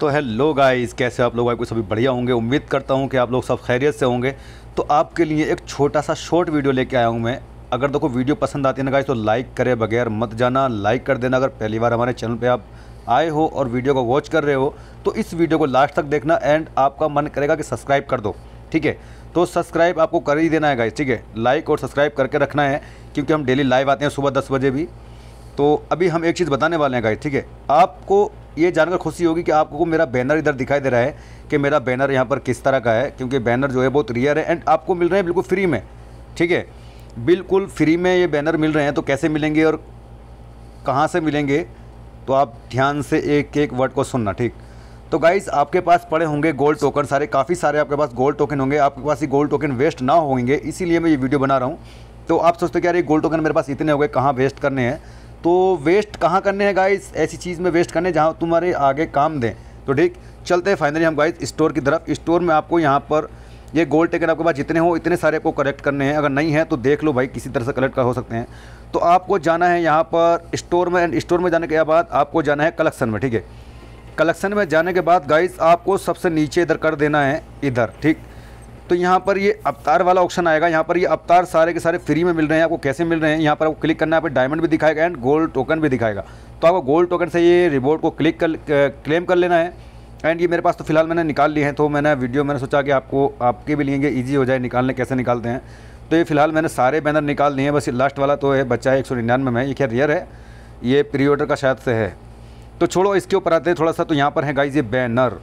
तो hello guys कैसे आप लोग आपको सभी बढ़िया होंगे उम्मीद करता हूँ कि आप लोग सब खैरियत से होंगे तो आपके लिए एक छोटा सा शॉर्ट वीडियो लेके आया हूँ मैं अगर देखो वीडियो पसंद आती है ना गाइस तो लाइक करें बगैर मत जाना लाइक कर देना अगर पहली बार हमारे चैनल पर आप आए हो और वीडियो को वॉच कर रहे हो तो इस वीडियो को लास्ट तक देखना एंड आपका मन करेगा कि सब्सक्राइब कर दो ठीक है तो सब्सक्राइब आपको कर ही देना है गाइस ठीक है लाइक और सब्सक्राइब करके रखना है क्योंकि हम डेली लाइव आते हैं सुबह दस बजे भी तो अभी हम एक चीज़ बताने वाले हैं गाइस ठीक है आपको ये जानकर खुशी होगी कि आपको मेरा बैनर इधर दिखाई दे रहा है कि मेरा बैनर यहाँ पर किस तरह का है क्योंकि बैनर जो है बहुत रियर है एंड आपको मिल रहे हैं बिल्कुल फ्री में ठीक है बिल्कुल फ्री में ये बैनर मिल रहे हैं तो कैसे मिलेंगे और कहाँ से मिलेंगे तो आप ध्यान से एक एक वर्ड को सुनना ठीक तो गाइज आपके पास पड़े होंगे गोल्ड टोकन सारे काफ़ी सारे आपके पास गोल्ड टोकन होंगे आपके पास ये गोल्ड टोकन वेस्ट ना होंगे इसीलिए मैं ये वीडियो बना रहा हूँ तो आप सोचते कि यार ये गोल्ड टोकन मेरे पास इतने हो गए कहाँ वेस्ट करने हैं तो वेस्ट कहाँ करने हैं गाइस ऐसी चीज़ में वेस्ट करने जहाँ तुम्हारे आगे काम दें तो ठीक चलते हैं फाइनली हम गाइस स्टोर की तरफ स्टोर में आपको यहाँ पर ये गोल टेकन आपके पास जितने हो इतने सारे आपको कलेक्ट करने हैं अगर नहीं है तो देख लो भाई किसी तरह से कलेक्ट कर हो सकते हैं तो आपको जाना है यहाँ पर स्टोर में एंड स्टोर में जाने के बाद आपको जाना है कलेक्शन में ठीक है कलेक्शन में जाने के बाद गाइस आपको सबसे नीचे इधर कर देना है इधर ठीक तो यहाँ पर ये अवतार वाला ऑप्शन आएगा यहाँ पर ये अवतार सारे के सारे फ्री में मिल रहे हैं आपको कैसे मिल रहे हैं यहाँ पर आपको क्लिक करना है पर डायमंड भी दिखाएगा एंड गोल्ड टोकन भी दिखाएगा तो आपको गोल्ड टोकन से ये रिवॉर्ड को क्लिक कर क्लेम कर लेना है एंड ये मेरे पास तो फिलहाल मैंने निकाल लिए हैं तो मैंने वीडियो मैंने सोचा कि आपको आपके भी लेंगे ईजी हो जाए निकालने कैसे निकालते हैं तो ये फिलहाल मैंने सारे बैनर निकाल लिए हैं बस लास्ट वाला तो है बच्चा है एक सौ निन्यानवे में ये क्या रियर है ये प्री ऑर्डर का शायद से है तो छोड़ो इसके ऊपर आते हैं थोड़ा सा तो यहाँ पर है गाइज ये बैनर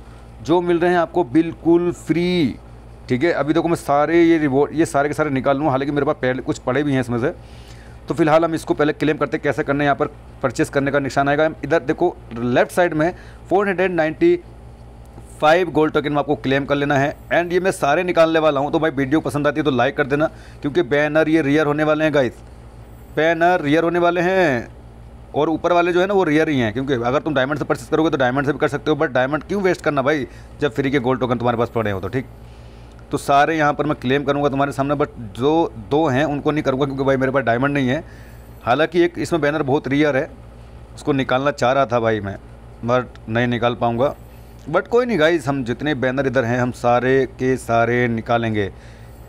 जो मिल रहे हैं आपको बिल्कुल फ्री ठीक है अभी देखो मैं सारे ये रिवॉर्ड ये सारे के सारे निकाल लूँ हालांकि मेरे पास पहले कुछ पड़े भी हैं इसमें से तो फिलहाल हम इसको पहले क्लेम करते कैसे करना है यहाँ पर परचेस करने का निशान आएगा इधर देखो लेफ्ट साइड में four hundred ninety five gold token में आपको क्लेम कर लेना है एंड ये मैं सारे निकालने वाला हूँ तो भाई वीडियो पसंद आती है तो लाइक कर देना क्योंकि बैनर ये रियर होने वाले हैं गाइस बैनर रियर होने वाले हैं और ऊपर वाले जो है ना वो रियर ही हैं क्योंकि अगर तुम डायमंड से परचेस करोगे तो डायमंड से भी कर सकते हो बट डायमंड क्यों वेस्ट करना भाई जब फ्री के गोल्ड टोकन तुम्हारे पास पड़े हो तो ठीक तो सारे यहाँ पर मैं क्लेम करूँगा तुम्हारे सामने बट जो दो हैं उनको नहीं करूँगा क्योंकि भाई मेरे पास डायमंड नहीं है हालांकि एक इसमें बैनर बहुत रियर है उसको निकालना चाह रहा था भाई मैं बट नहीं निकाल पाऊँगा बट कोई नहीं गाइस हम जितने बैनर इधर हैं हम सारे के सारे निकालेंगे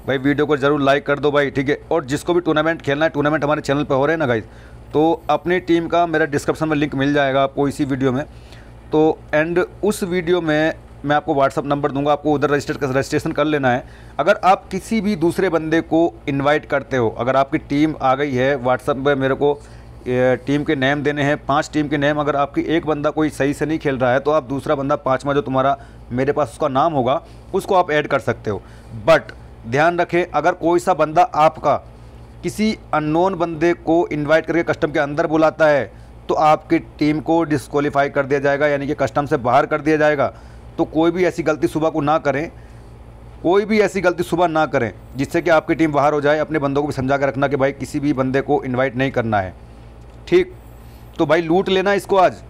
भाई वीडियो को ज़रूर लाइक कर दो भाई ठीक है और जिसको भी टूर्नामेंट खेलना है टूर्नामेंट हमारे चैनल पर हो रहे हैं ना गाइस तो अपनी टीम का मेरा डिस्क्रिप्शन में लिंक मिल जाएगा आपको इसी वीडियो में तो एंड उस वीडियो में मैं आपको व्हाट्सअप नंबर दूंगा आपको उधर रजिस्टर रजिस्ट्रेशन कर लेना है अगर आप किसी भी दूसरे बंदे को इनवाइट करते हो अगर आपकी टीम आ गई है व्हाट्सअप में मेरे को टीम के नेम देने हैं पांच टीम के नेम अगर आपकी एक बंदा कोई सही से नहीं खेल रहा है तो आप दूसरा बंदा पाँचवा जो तुम्हारा मेरे पास उसका नाम होगा उसको आप ऐड कर सकते हो बट ध्यान रखें अगर कोई सा बंदा आपका किसी अननोन बंदे को इनवाइट करके कस्टम के अंदर बुलाता है तो आपकी टीम को डिस्कवालीफाई कर दिया जाएगा यानी कि कस्टम से बाहर कर दिया जाएगा तो कोई भी ऐसी गलती सुबह को ना करें कोई भी ऐसी गलती सुबह ना करें जिससे कि आपकी टीम बाहर हो जाए अपने बंदों को भी समझा कर रखना कि भाई किसी भी बंदे को इन्वाइट नहीं करना है ठीक तो भाई लूट लेना इसको आज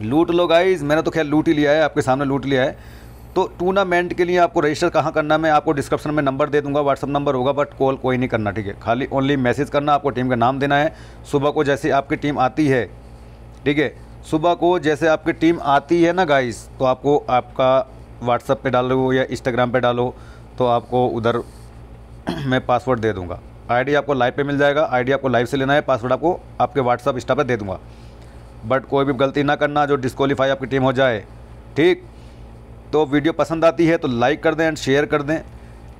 लूट लो गाइज मैंने तो खैर लूट ही लिया है आपके सामने लूट लिया है तो टूर्नामेंट के लिए आपको रजिस्टर कहाँ करना मैं आपको डिस्क्रिप्शन में नंबर दे दूंगा व्हाट्सअप नंबर होगा बट कॉल कोई नहीं करना ठीक है खाली ओनली मैसेज करना आपको टीम का नाम देना है सुबह को जैसे आपकी टीम आती है ठीक है सुबह को जैसे आपकी टीम आती है ना गाइस तो आपको आपका व्हाट्सअप पे डालो या इंस्टाग्राम पे डालो तो आपको उधर मैं पासवर्ड दे दूंगा आईडी आपको लाइव पे मिल जाएगा आईडी आपको लाइव से लेना है पासवर्ड आपको आपके व्हाट्सअप इंस्टा पे दे दूंगा बट कोई भी गलती ना करना जो डिस्कालीफाई आपकी टीम हो जाए ठीक तो वीडियो पसंद आती है तो लाइक कर दें एंड शेयर कर दें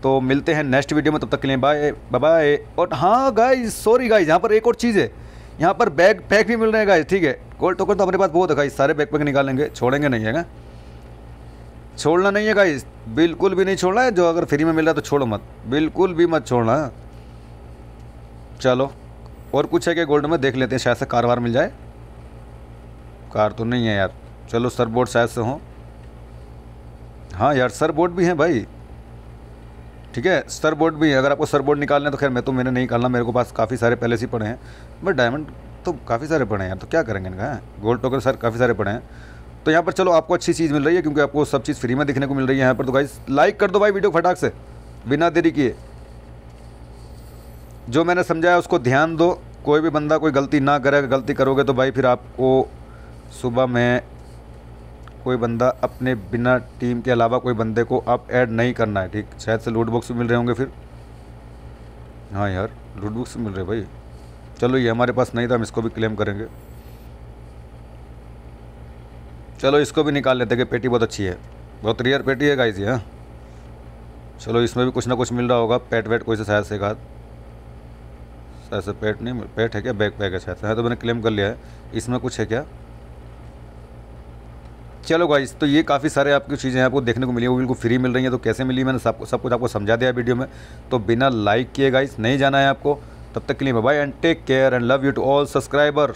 तो मिलते हैं नेक्स्ट वीडियो में तब तक के लिए बाय बाय और हाँ गाइज सॉरी गाइज यहाँ पर एक और चीज़ है यहाँ पर बैग पैक भी मिल रहे हैं गाइज ठीक है गोल्ड टोकन तो अपने पास बहुत है गाइस सारे बैकपैक निकालेंगे छोड़ेंगे नहीं है छोड़ना नहीं है गाई बिल्कुल भी नहीं छोड़ना है जो अगर फ्री में मिल रहा है तो छोड़ो मत बिल्कुल भी मत छोड़ना चलो और कुछ है क्या गोल्ड में देख लेते हैं शायद से कार वार मिल जाए कार तो नहीं है यार चलो सर बोर्ड शायद से हों हाँ यार सर बोर्ड भी हैं भाई ठीक है सर बोर्ड भी है अगर आपको सर बोर्ड निकालना है तो खैर मैं तो मैंने नहीं निकालना मेरे को पास काफ़ी सारे पहले से पड़े हैं बट डायमंड तो काफ़ी सारे पड़े हैं यार तो क्या करेंगे इनका गोल्ड टोकन सर काफ़ी सारे पड़े हैं तो यहाँ पर चलो आपको अच्छी चीज़ मिल रही है क्योंकि आपको सब चीज़ फ्री में देखने को मिल रही है यहाँ पर तो भाई लाइक कर दो भाई वीडियो फटाक से बिना देरी किए जो मैंने समझाया उसको ध्यान दो कोई भी बंदा कोई गलती ना करे गलती करोगे तो भाई फिर आपको सुबह में कोई बंदा अपने बिना टीम के अलावा कोई बंदे को आप ऐड नहीं करना है ठीक शायद से लूट बॉक्स मिल रहे होंगे फिर हाँ यार लूट बॉक्स मिल रहे भाई चलो ये हमारे पास नहीं था हम इसको भी क्लेम करेंगे चलो इसको भी निकाल लेते कि पेटी बहुत अच्छी है बहुत रेयर पेटी है गाइस ये हाँ। चलो इसमें भी कुछ ना कुछ मिल रहा होगा पेट वेट कोई से शायद से एक शायद से पेट नहीं पेट है क्या बैग पैक है शायद हाँ, तो मैंने क्लेम कर लिया है इसमें कुछ है क्या चलो गाइस तो ये काफ़ी सारे आपकी चीज़ें आपको देखने को मिली वो बिल्कुल फ्री मिल रही है तो कैसे मिली मैंने सब सब कुछ आपको समझा दिया वीडियो में तो बिना लाइक किए गाइस नहीं जाना है आपको तब तक के लिए bye and take care and love you to all subscriber